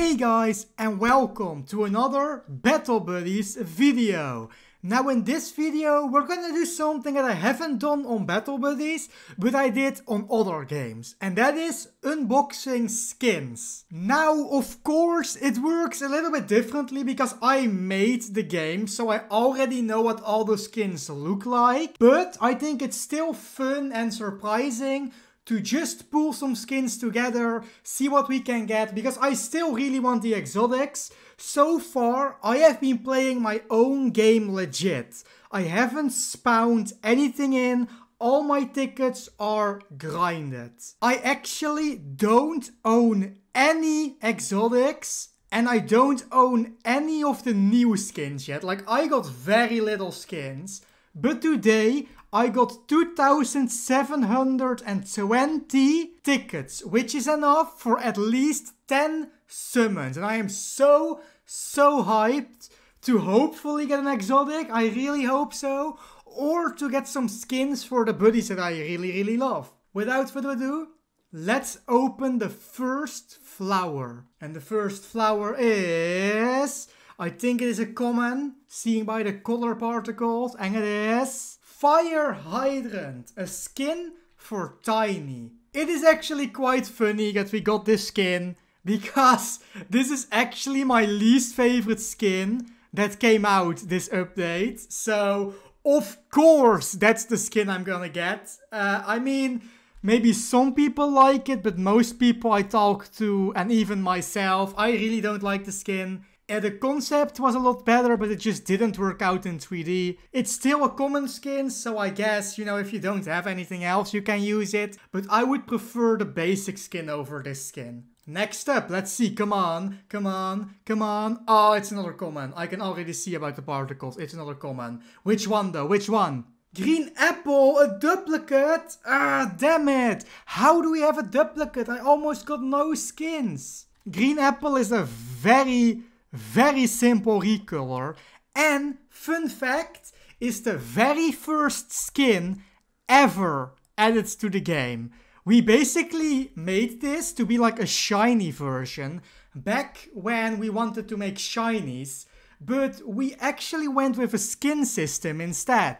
Hey guys and welcome to another Battle Buddies video. Now in this video we're gonna do something that I haven't done on Battle Buddies, but I did on other games. And that is unboxing skins. Now of course it works a little bit differently because I made the game, so I already know what all the skins look like. But I think it's still fun and surprising to just pull some skins together, see what we can get, because I still really want the exotics. So far, I have been playing my own game legit. I haven't spawned anything in, all my tickets are grinded. I actually don't own any exotics and I don't own any of the new skins yet. Like I got very little skins. But today I got 2,720 tickets, which is enough for at least 10 summons. And I am so, so hyped to hopefully get an exotic. I really hope so. Or to get some skins for the buddies that I really, really love. Without further ado, let's open the first flower. And the first flower is... I think it is a common, seeing by the color particles, and it is Fire Hydrant, a skin for Tiny. It is actually quite funny that we got this skin because this is actually my least favorite skin that came out this update. So of course that's the skin I'm gonna get. Uh, I mean, maybe some people like it, but most people I talk to and even myself, I really don't like the skin. Yeah, the concept was a lot better, but it just didn't work out in 3D. It's still a common skin, so I guess, you know, if you don't have anything else, you can use it. But I would prefer the basic skin over this skin. Next up, let's see, come on, come on, come on. Oh, it's another common. I can already see about the particles, it's another common. Which one though, which one? Green apple, a duplicate? Ah, damn it. How do we have a duplicate? I almost got no skins. Green apple is a very very simple recolor. And fun fact is the very first skin ever added to the game. We basically made this to be like a shiny version back when we wanted to make shinies, but we actually went with a skin system instead.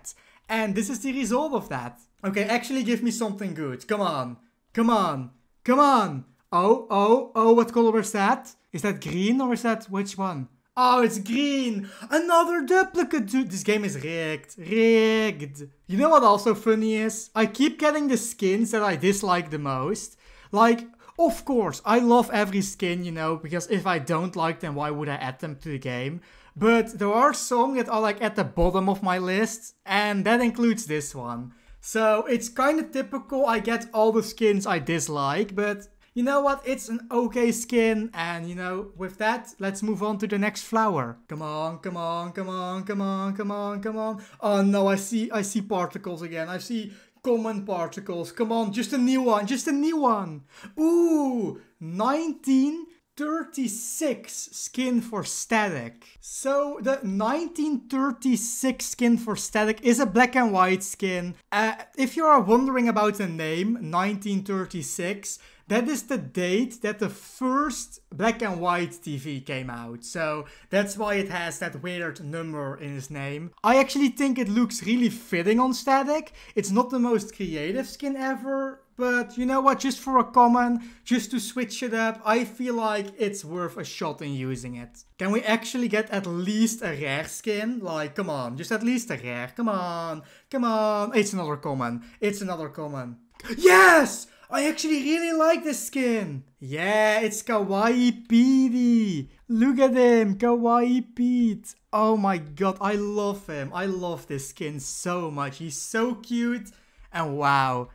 And this is the result of that. Okay, actually give me something good. Come on. Come on. Come on. Oh, oh, oh, what color was that? Is that green or is that which one? Oh, it's green! Another duplicate, dude! This game is rigged. Rigged. You know what also funny is? I keep getting the skins that I dislike the most. Like, of course, I love every skin, you know, because if I don't like them, why would I add them to the game? But there are some that are like at the bottom of my list, and that includes this one. So it's kind of typical I get all the skins I dislike, but you know what, it's an okay skin. And you know, with that, let's move on to the next flower. Come on, come on, come on, come on, come on, come on. Oh no, I see, I see particles again. I see common particles. Come on, just a new one, just a new one. Ooh, 1936 skin for static. So the 1936 skin for static is a black and white skin. Uh, if you are wondering about the name 1936, that is the date that the first black and white TV came out. So that's why it has that weird number in its name. I actually think it looks really fitting on Static. It's not the most creative skin ever, but you know what, just for a comment, just to switch it up, I feel like it's worth a shot in using it. Can we actually get at least a rare skin? Like, come on, just at least a rare, come on, come on. It's another common, it's another common. Yes! I actually really like this skin. Yeah, it's Kawaii Petey. Look at him, Kawaii Pete. Oh my god, I love him. I love this skin so much. He's so cute. And wow.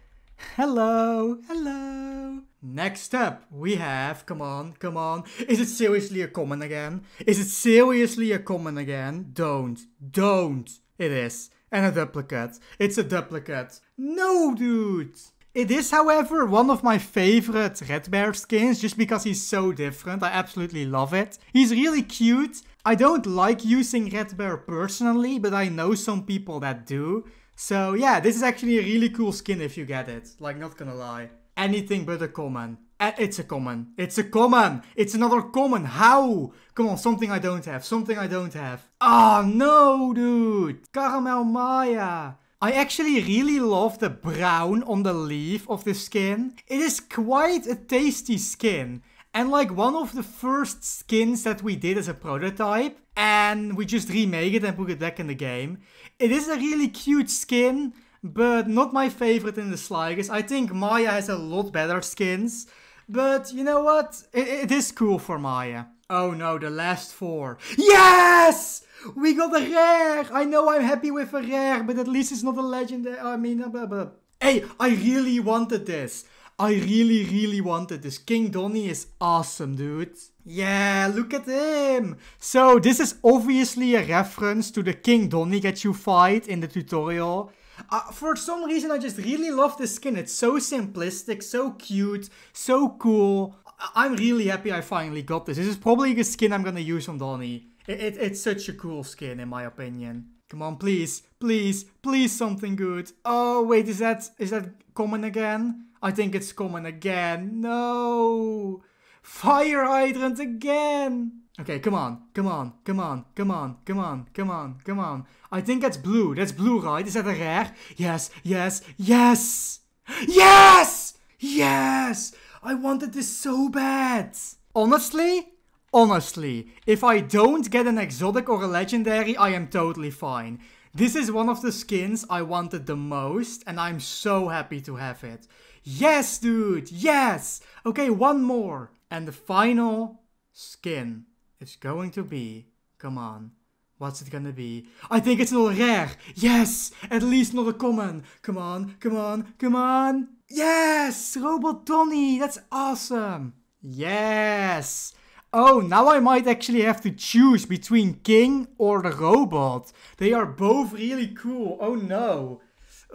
Hello, hello. Next up, we have, come on, come on. Is it seriously a common again? Is it seriously a common again? Don't, don't. It is. And a duplicate. It's a duplicate. No, dude. It is, however, one of my favorite Red Bear skins just because he's so different. I absolutely love it. He's really cute. I don't like using Red Bear personally, but I know some people that do. So yeah, this is actually a really cool skin if you get it. Like, not gonna lie. Anything but a common. Uh, it's a common. It's a common. It's another common. How? Come on, something I don't have. Something I don't have. Ah, oh, no, dude. Caramel Maya. I actually really love the brown on the leaf of the skin. It is quite a tasty skin and like one of the first skins that we did as a prototype and we just remade it and put it back in the game. It is a really cute skin but not my favorite in the Slygers. I think Maya has a lot better skins but you know what? it, it is cool for Maya. Oh no, the last four. Yes! We got a rare! I know I'm happy with a rare, but at least it's not a legendary. Uh, I mean, blah, uh, blah. Hey, I really wanted this. I really, really wanted this. King Donny is awesome, dude. Yeah, look at him. So this is obviously a reference to the King Donny that you fight in the tutorial. Uh, for some reason, I just really love this skin. It's so simplistic, so cute, so cool. I'm really happy I finally got this. This is probably the skin I'm gonna use on Donnie. It, it, it's such a cool skin in my opinion. Come on, please, please, please something good. Oh, wait, is that, is that common again? I think it's common again. No! Fire hydrant again! Okay, come on, come on, come on, come on, come on, come on, come on. I think that's blue. That's blue, right? Is that a rare? Yes, yes, yes! Yes! Yes! I wanted this so bad. Honestly? Honestly, if I don't get an exotic or a legendary, I am totally fine. This is one of the skins I wanted the most, and I'm so happy to have it. Yes, dude, yes! Okay, one more. And the final skin is going to be, come on, What's it gonna be? I think it's not rare. Yes! At least not a common. Come on, come on, come on. Yes! Robot Tony. That's awesome. Yes! Oh, now I might actually have to choose between King or the robot. They are both really cool. Oh no.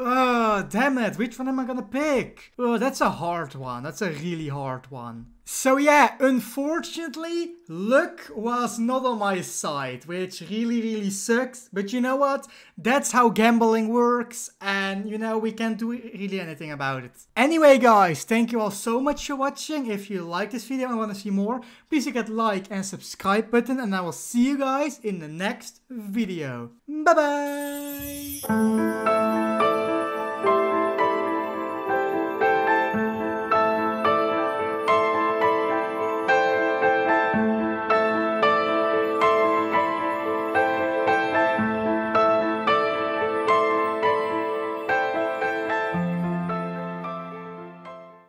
Oh, damn it. Which one am I gonna pick? Oh, that's a hard one. That's a really hard one. So yeah, unfortunately, luck was not on my side, which really, really sucks. But you know what? That's how gambling works and, you know, we can't do really anything about it. Anyway, guys, thank you all so much for watching. If you like this video and want to see more, please hit that like and subscribe button and I will see you guys in the next video. Bye-bye!